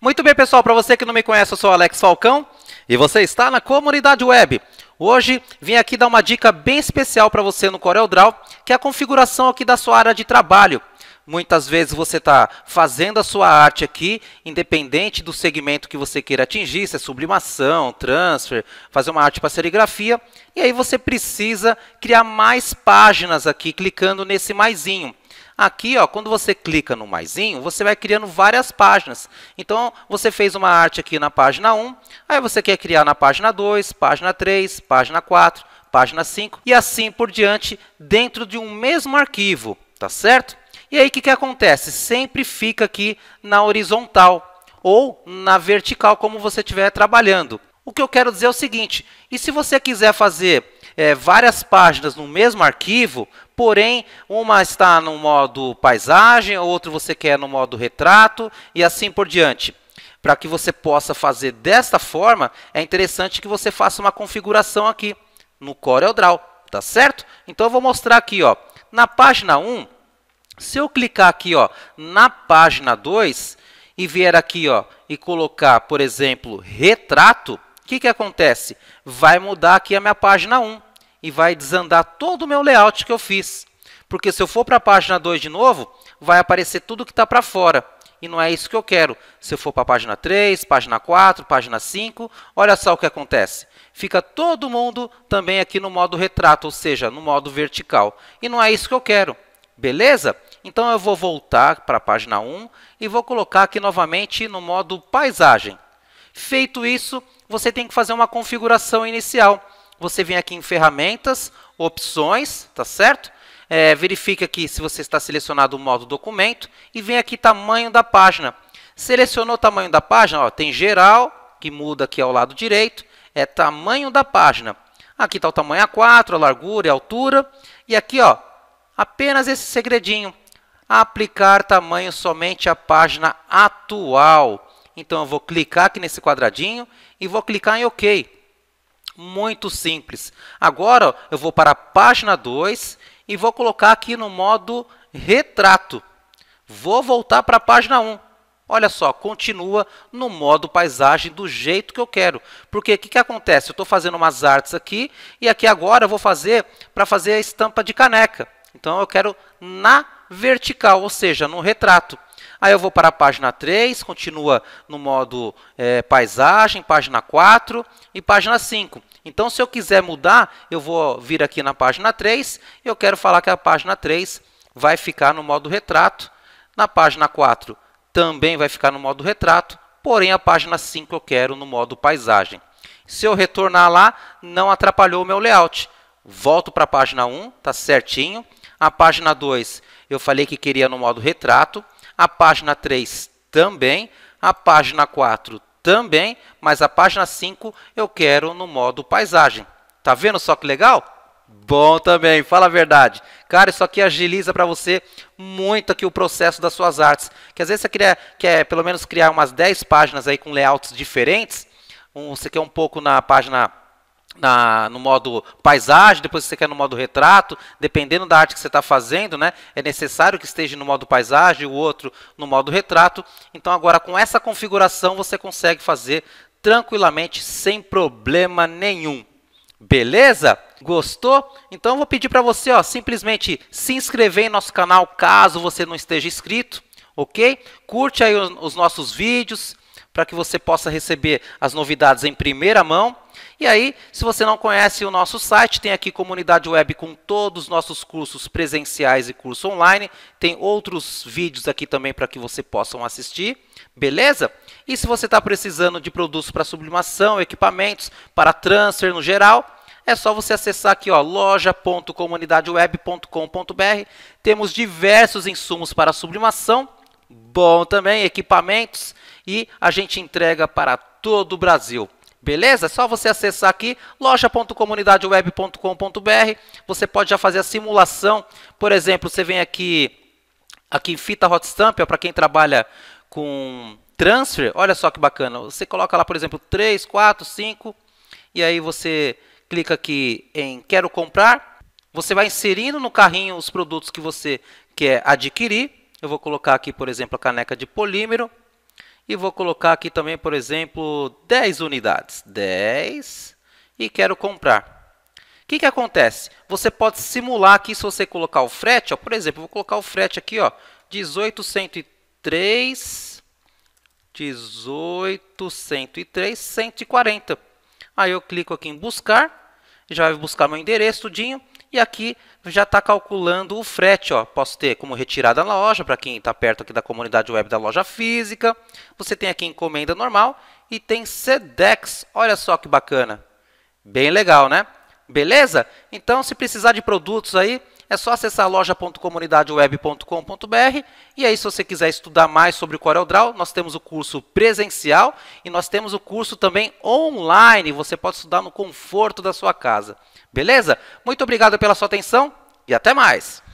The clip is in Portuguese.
Muito bem, pessoal, para você que não me conhece, eu sou Alex Falcão e você está na comunidade web. Hoje vim aqui dar uma dica bem especial para você no CorelDRAW, que é a configuração aqui da sua área de trabalho. Muitas vezes você está fazendo a sua arte aqui, independente do segmento que você queira atingir, se é sublimação, transfer, fazer uma arte para serigrafia, e aí você precisa criar mais páginas aqui, clicando nesse maisinho. Aqui, ó, quando você clica no maisinho, você vai criando várias páginas. Então, você fez uma arte aqui na página 1, aí você quer criar na página 2, página 3, página 4, página 5 e assim por diante dentro de um mesmo arquivo, tá certo? E aí o que, que acontece? Sempre fica aqui na horizontal ou na vertical, como você estiver trabalhando. O que eu quero dizer é o seguinte, e se você quiser fazer é, várias páginas no mesmo arquivo, porém uma está no modo paisagem, a outra você quer no modo retrato e assim por diante. Para que você possa fazer desta forma, é interessante que você faça uma configuração aqui no CorelDRAW, tá certo? Então eu vou mostrar aqui, ó, na página 1, se eu clicar aqui, ó, na página 2 e vier aqui, ó, e colocar, por exemplo, retrato, o que, que acontece? Vai mudar aqui a minha página 1 e vai desandar todo o meu layout que eu fiz. Porque se eu for para a página 2 de novo, vai aparecer tudo que está para fora. E não é isso que eu quero. Se eu for para a página 3, página 4, página 5, olha só o que acontece. Fica todo mundo também aqui no modo retrato, ou seja, no modo vertical. E não é isso que eu quero. Beleza? Então eu vou voltar para a página 1 e vou colocar aqui novamente no modo paisagem. Feito isso, você tem que fazer uma configuração inicial você vem aqui em ferramentas, opções, tá certo? É, verifica aqui se você está selecionado o modo documento e vem aqui tamanho da página. Selecionou o tamanho da página, ó, tem geral, que muda aqui ao lado direito, é tamanho da página. Aqui está o tamanho A4, a largura e a altura. E aqui, ó, apenas esse segredinho, aplicar tamanho somente à página atual. Então, eu vou clicar aqui nesse quadradinho e vou clicar em OK muito simples. Agora eu vou para a página 2 e vou colocar aqui no modo retrato. Vou voltar para a página 1. Olha só, continua no modo paisagem do jeito que eu quero. Porque o que, que acontece? Eu estou fazendo umas artes aqui e aqui agora eu vou fazer para fazer a estampa de caneca. Então eu quero na vertical, ou seja, no retrato. Aí eu vou para a página 3, continua no modo é, paisagem, página 4 e página 5. Então, se eu quiser mudar, eu vou vir aqui na página 3 e eu quero falar que a página 3 vai ficar no modo retrato. Na página 4 também vai ficar no modo retrato, porém a página 5 eu quero no modo paisagem. Se eu retornar lá, não atrapalhou o meu layout. Volto para a página 1, está certinho. A página 2 eu falei que queria no modo retrato a página 3 também, a página 4 também, mas a página 5 eu quero no modo paisagem. Tá vendo só que legal? Bom também, fala a verdade. Cara, isso aqui agiliza para você muito aqui o processo das suas artes. Que às vezes você quer, quer pelo menos criar umas 10 páginas aí com layouts diferentes. Um, você quer um pouco na página na, no modo paisagem, depois você quer no modo retrato, dependendo da arte que você está fazendo, né, é necessário que esteja no modo paisagem, o outro no modo retrato. Então agora com essa configuração você consegue fazer tranquilamente, sem problema nenhum. Beleza? Gostou? Então vou pedir para você ó, simplesmente se inscrever em nosso canal caso você não esteja inscrito, ok? Curte aí os nossos vídeos, para que você possa receber as novidades em primeira mão. E aí, se você não conhece o nosso site, tem aqui comunidade web com todos os nossos cursos presenciais e curso online. Tem outros vídeos aqui também para que você possam assistir, beleza? E se você está precisando de produtos para sublimação, equipamentos, para transfer no geral, é só você acessar aqui, ó, loja.comunidadeweb.com.br. Temos diversos insumos para sublimação, bom também, equipamentos, e a gente entrega para todo o Brasil. Beleza? É só você acessar aqui loja.comunidadeweb.com.br. Você pode já fazer a simulação. Por exemplo, você vem aqui aqui em fita hot stamp, para quem trabalha com transfer. Olha só que bacana. Você coloca lá, por exemplo, 3, 4, 5 e aí você clica aqui em quero comprar. Você vai inserindo no carrinho os produtos que você quer adquirir. Eu vou colocar aqui, por exemplo, a caneca de polímero. E vou colocar aqui também, por exemplo, 10 unidades. 10 e quero comprar. O que, que acontece? Você pode simular aqui se você colocar o frete. Ó, por exemplo, vou colocar o frete aqui, ó, 1803, 1803, 140. Aí eu clico aqui em buscar, já vai buscar meu endereço, tudinho. E aqui já está calculando o frete. Ó. Posso ter como retirada na loja, para quem está perto aqui da comunidade web da loja física. Você tem aqui encomenda normal e tem SEDEX. Olha só que bacana. Bem legal, né? Beleza? Então, se precisar de produtos aí, é só acessar loja.comunidadeweb.com.br e aí se você quiser estudar mais sobre o CorelDRAW, nós temos o curso presencial e nós temos o curso também online, você pode estudar no conforto da sua casa. Beleza? Muito obrigado pela sua atenção e até mais!